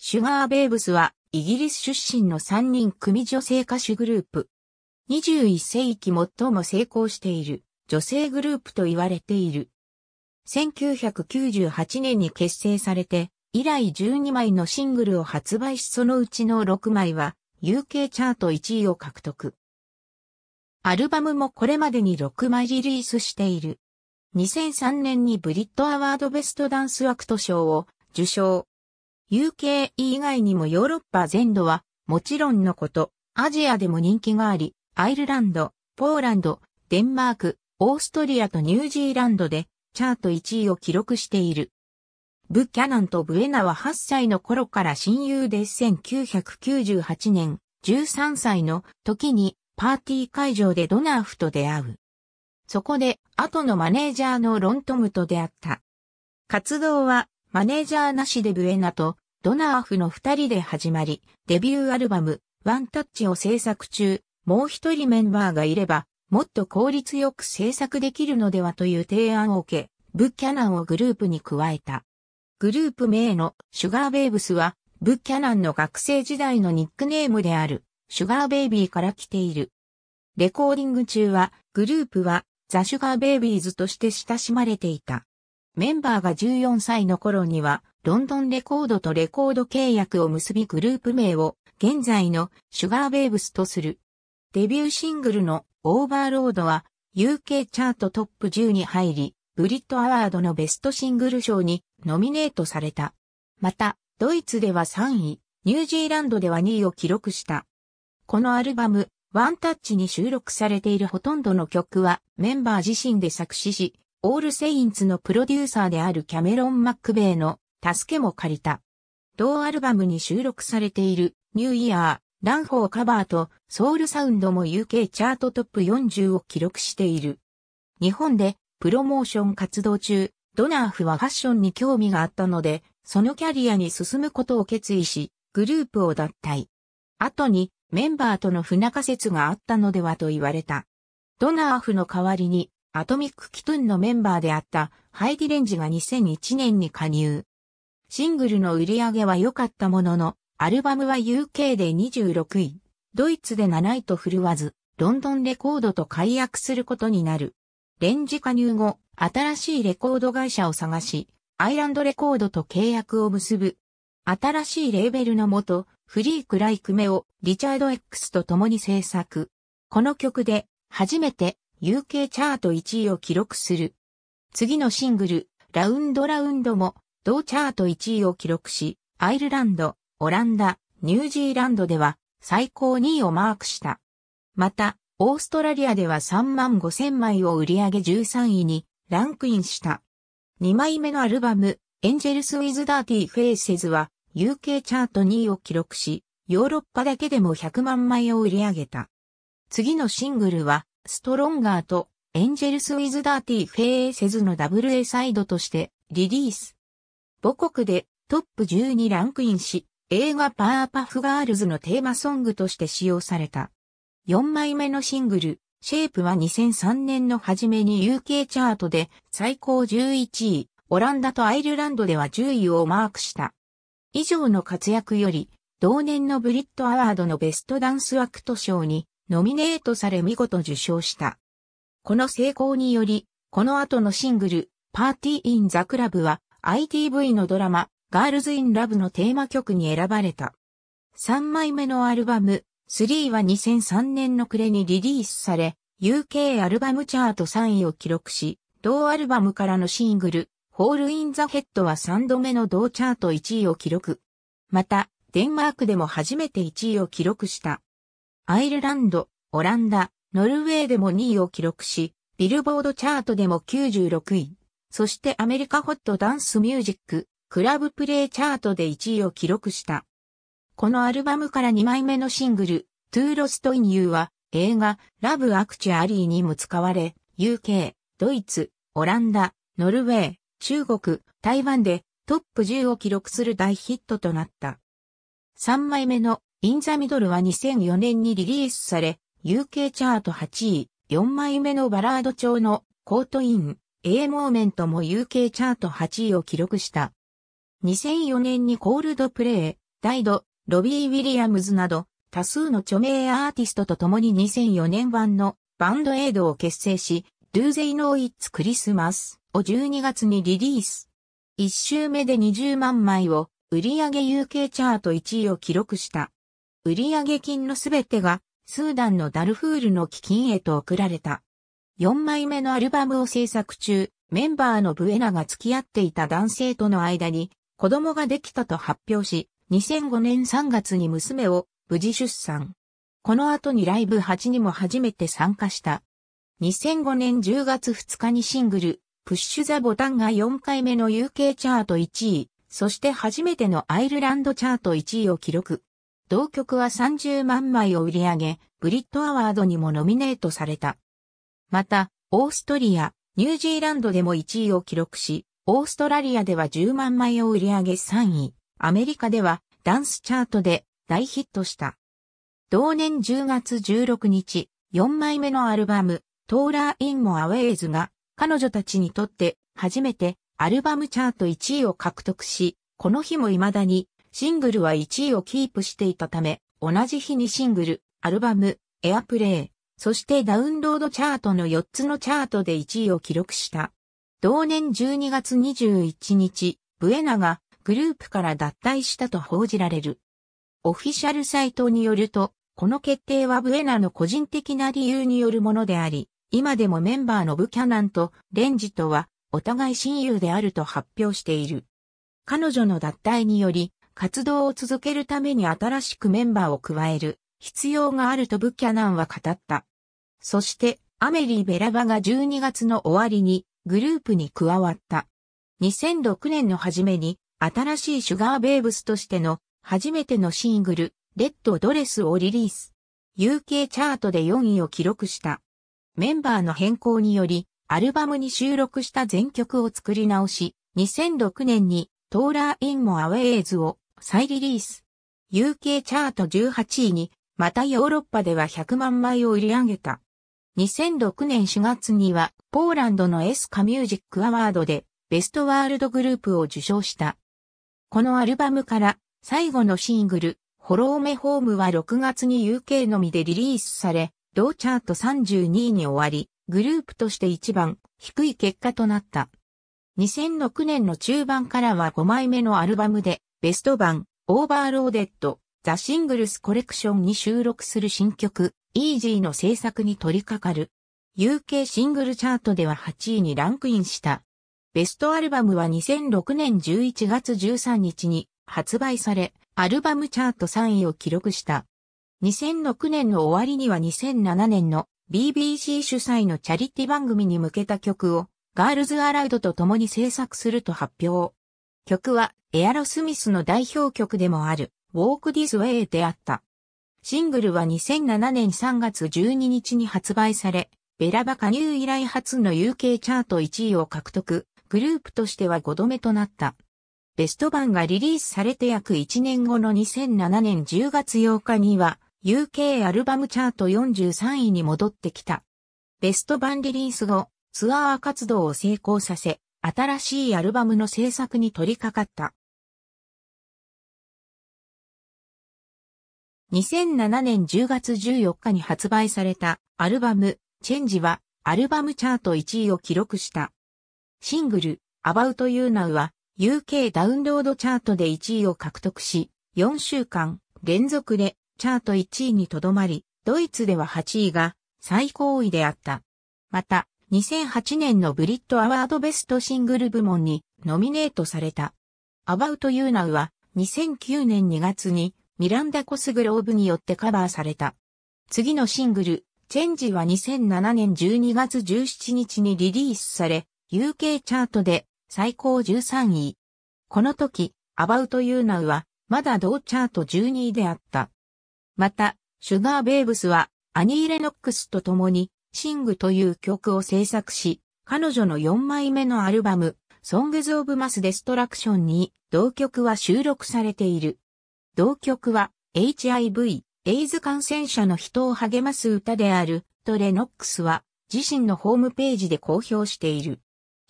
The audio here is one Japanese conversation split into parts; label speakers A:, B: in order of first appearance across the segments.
A: シュガーベイブスは、イギリス出身の3人組女性歌手グループ。21世紀最も成功している女性グループと言われている。1998年に結成されて、以来12枚のシングルを発売しそのうちの6枚は UK チャート1位を獲得。アルバムもこれまでに6枚リリースしている。2003年にブリットアワードベストダンスアクト賞を受賞。UK 以外にもヨーロッパ全土は、もちろんのこと、アジアでも人気があり、アイルランド、ポーランド、デンマーク、オーストリアとニュージーランドで、チャート1位を記録している。ブキャナンとブエナは8歳の頃から親友で1998年、13歳の時にパーティー会場でドナーフと出会う。そこで後のマネージャーのロントムと出会った。活動はマネージャーなしでブエナとドナーフの二人で始まり、デビューアルバム、ワンタッチを制作中、もう一人メンバーがいれば、もっと効率よく制作できるのではという提案を受け、ブッキャナンをグループに加えた。グループ名のシュガーベイブスは、ブッキャナンの学生時代のニックネームである、シュガーベイビーから来ている。レコーディング中は、グループは、ザ・シュガーベイビーズとして親しまれていた。メンバーが14歳の頃には、ロンドンレコードとレコード契約を結びグループ名を現在のシュガーベイブスとする。デビューシングルのオーバーロードは UK チャートトップ10に入り、ブリットアワードのベストシングル賞にノミネートされた。また、ドイツでは3位、ニュージーランドでは2位を記録した。このアルバム、ワンタッチに収録されているほとんどの曲はメンバー自身で作詞し、オールセインツのプロデューサーであるキャメロン・マックベイの助けも借りた。同アルバムに収録されているニューイヤー、ランフォーカバーとソウルサウンドも UK チャートトップ40を記録している。日本でプロモーション活動中、ドナーフはファッションに興味があったので、そのキャリアに進むことを決意し、グループを脱退。後にメンバーとの不仲説があったのではと言われた。ドナーフの代わりにアトミック・キトゥンのメンバーであったハイディレンジが2001年に加入。シングルの売り上げは良かったものの、アルバムは UK で26位、ドイツで7位と振るわず、ロンドンレコードと解約することになる。レンジ加入後、新しいレコード会社を探し、アイランドレコードと契約を結ぶ。新しいレーベルのもと、フリークライクメをリチャード X と共に制作。この曲で、初めて UK チャート1位を記録する。次のシングル、ラウンドラウンドも、同チャート1位を記録し、アイルランド、オランダ、ニュージーランドでは、最高2位をマークした。また、オーストラリアでは3万5千枚を売り上げ13位にランクインした。2枚目のアルバム、エンジェルス・ウィズ・ダーティ・フェイセズは、UK チャート2位を記録し、ヨーロッパだけでも100万枚を売り上げた。次のシングルは、ストロンガーとエンジェルス・ウィズ・ダーティ・フェーセズのダブルエサイドとしてリリース。母国でトップ10にランクインし、映画パーパフガールズのテーマソングとして使用された。4枚目のシングル、シェイプは2003年の初めに UK チャートで最高11位、オランダとアイルランドでは10位をマークした。以上の活躍より、同年のブリットアワードのベストダンスアクト賞にノミネートされ見事受賞した。この成功により、この後のシングル、パーティー・イン・ザ・クラブは ITV のドラマ、ガールズ・イン・ラブのテーマ曲に選ばれた。3枚目のアルバム、3は2003年の暮れにリリースされ、UK アルバムチャート3位を記録し、同アルバムからのシングル、ホール・イン・ザ・ヘッドは3度目の同チャート1位を記録。また、デンマークでも初めて1位を記録した。アイルランド、オランダ、ノルウェーでも2位を記録し、ビルボードチャートでも96位。そしてアメリカホットダンスミュージック、クラブプレイチャートで1位を記録した。このアルバムから2枚目のシングル、トゥーロストインユーは映画ラブアクチュアリーにも使われ、UK、ドイツ、オランダ、ノルウェー、中国、台湾でトップ10を記録する大ヒットとなった。3枚目のインザミドルは2004年にリリースされ、UK チャート8位、4枚目のバラード調のコートイン、A モーメントも UK チャート8位を記録した。2004年にコールドプレイ、ダイド、ロビー・ウィリアムズなど、多数の著名アーティストと共に2004年版のバンドエイドを結成し、Do They Know It's Christmas を12月にリリース。1週目で20万枚を売上 UK チャート1位を記録した。売上金のすべてがスーダンのダルフールの基金へと送られた。4枚目のアルバムを制作中、メンバーのブエナが付き合っていた男性との間に子供ができたと発表し、2005年3月に娘を無事出産。この後にライブ8にも初めて参加した。2005年10月2日にシングル、プッシュザボタンが4回目の UK チャート1位、そして初めてのアイルランドチャート1位を記録。同曲は30万枚を売り上げ、ブリットアワードにもノミネートされた。また、オーストリア、ニュージーランドでも1位を記録し、オーストラリアでは10万枚を売り上げ3位、アメリカではダンスチャートで大ヒットした。同年10月16日、4枚目のアルバム、トーラー・イン・モ・アウェイズが、彼女たちにとって初めてアルバムチャート1位を獲得し、この日も未だにシングルは1位をキープしていたため、同じ日にシングル、アルバム、エアプレイ、そしてダウンロードチャートの4つのチャートで1位を記録した。同年12月21日、ブエナがグループから脱退したと報じられる。オフィシャルサイトによると、この決定はブエナの個人的な理由によるものであり、今でもメンバーのブキャナンとレンジとはお互い親友であると発表している。彼女の脱退により、活動を続けるために新しくメンバーを加える必要があるとブキャナンは語った。そして、アメリー・ベラバが12月の終わりにグループに加わった。2006年の初めに新しいシュガーベイブスとしての初めてのシングル、レッドドレスをリリース。UK チャートで4位を記録した。メンバーの変更により、アルバムに収録した全曲を作り直し、2006年にトーラー・イン・モ・アウェイズを再リリース。UK チャート18位に、またヨーロッパでは100万枚を売り上げた。2006年4月には、ポーランドのエスカミュージックアワードで、ベストワールドグループを受賞した。このアルバムから、最後のシングル、ホローメホームは6月に UK のみでリリースされ、同チャート32位に終わり、グループとして一番低い結果となった。2006年の中盤からは5枚目のアルバムでベスト版、オーバーローデッド、ザ・シングルス・コレクションに収録する新曲、イージーの制作に取り掛かる。UK シングルチャートでは8位にランクインした。ベストアルバムは2006年11月13日に発売され、アルバムチャート3位を記録した。2006年の終わりには2007年の BBC 主催のチャリティ番組に向けた曲をガールズアラウドと共に制作すると発表。曲はエアロスミスの代表曲でもある Walk This Way であった。シングルは2007年3月12日に発売され、ベラバ加入以来初の UK チャート1位を獲得、グループとしては5度目となった。ベスト版がリリースされて約1年後の2007年10月8日には、UK アルバムチャート43位に戻ってきた。ベスト版リリース後、ツアー活動を成功させ、新しいアルバムの制作に取り掛かった。2007年10月14日に発売されたアルバム、チェンジはアルバムチャート1位を記録した。シングル、About You Now は UK ダウンロードチャートで1位を獲得し、4週間連続でチャート1位にとどまり、ドイツでは8位が最高位であった。また、2008年のブリットアワードベストシングル部門にノミネートされた。アバウトユーナウは2009年2月にミランダ・コスグローブによってカバーされた。次のシングル、チェンジは2007年12月17日にリリースされ、UK チャートで最高13位。この時、アバウトユーナウはまだ同チャート12位であった。また、シュガーベイブスはアニー・レノックスと共にシングという曲を制作し、彼女の4枚目のアルバム、Songs of Mass Destruction に同曲は収録されている。同曲は HIV、エイズ感染者の人を励ます歌である、とレノックスは自身のホームページで公表している。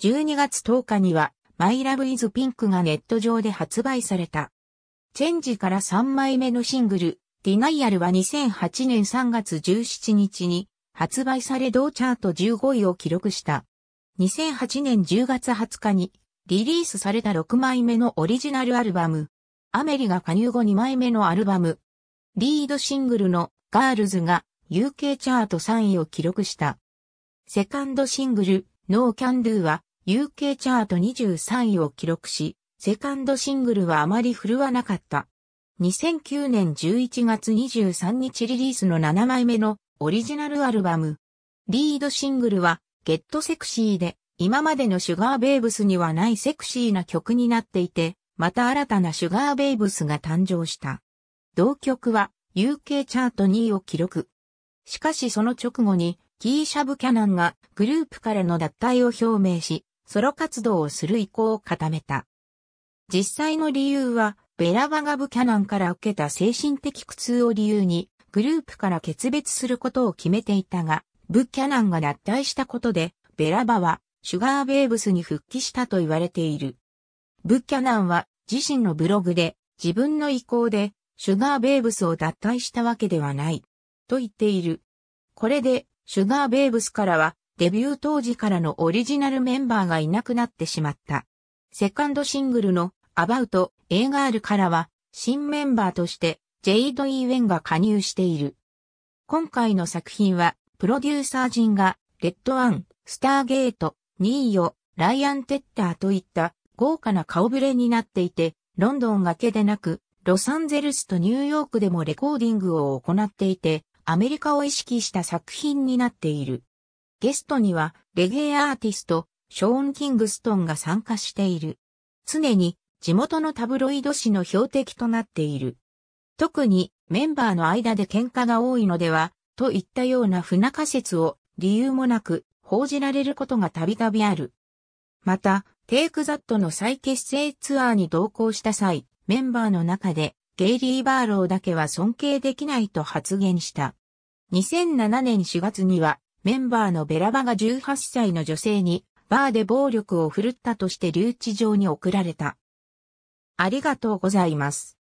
A: 12月10日には、My Love is Pink がネット上で発売された。チェンジから3枚目のシングル、ディナイアルは2008年3月17日に発売され同チャート15位を記録した。2008年10月20日にリリースされた6枚目のオリジナルアルバム。アメリが加入後2枚目のアルバム。リードシングルのガールズが UK チャート3位を記録した。セカンドシングル No Can Do は UK チャート23位を記録し、セカンドシングルはあまり振るわなかった。2009年11月23日リリースの7枚目のオリジナルアルバム。リードシングルは、ゲットセクシーで、今までのシュガーベイブスにはないセクシーな曲になっていて、また新たなシュガーベイブスが誕生した。同曲は UK チャート2位を記録。しかしその直後に、キーシャブキャナンがグループからの脱退を表明し、ソロ活動をする意向を固めた。実際の理由は、ベラバガブキャナンから受けた精神的苦痛を理由に、グループから決別することを決めていたが、ブッキャナンが脱退したことで、ベラバはシュガーベイブスに復帰したと言われている。ブッキャナンは自身のブログで自分の意向でシュガーベイブスを脱退したわけではないと言っている。これでシュガーベイブスからはデビュー当時からのオリジナルメンバーがいなくなってしまった。セカンドシングルのアバウト・エーガールからは新メンバーとしてジェイド・イーウェンが加入している。今回の作品は、プロデューサー陣が、レッド・アン、スター・ゲート、ニーヨ、ライアン・テッターといった豪華な顔ぶれになっていて、ロンドンだけでなく、ロサンゼルスとニューヨークでもレコーディングを行っていて、アメリカを意識した作品になっている。ゲストには、レゲエアーティスト、ショーン・キングストンが参加している。常に地元のタブロイド紙の標的となっている。特にメンバーの間で喧嘩が多いのでは、といったような不仲説を理由もなく報じられることがたびたびある。また、テイクザットの再結成ツアーに同行した際、メンバーの中でゲイリー・バーローだけは尊敬できないと発言した。2007年4月にはメンバーのベラバが18歳の女性にバーで暴力を振るったとして留置場に送られた。ありがとうございます。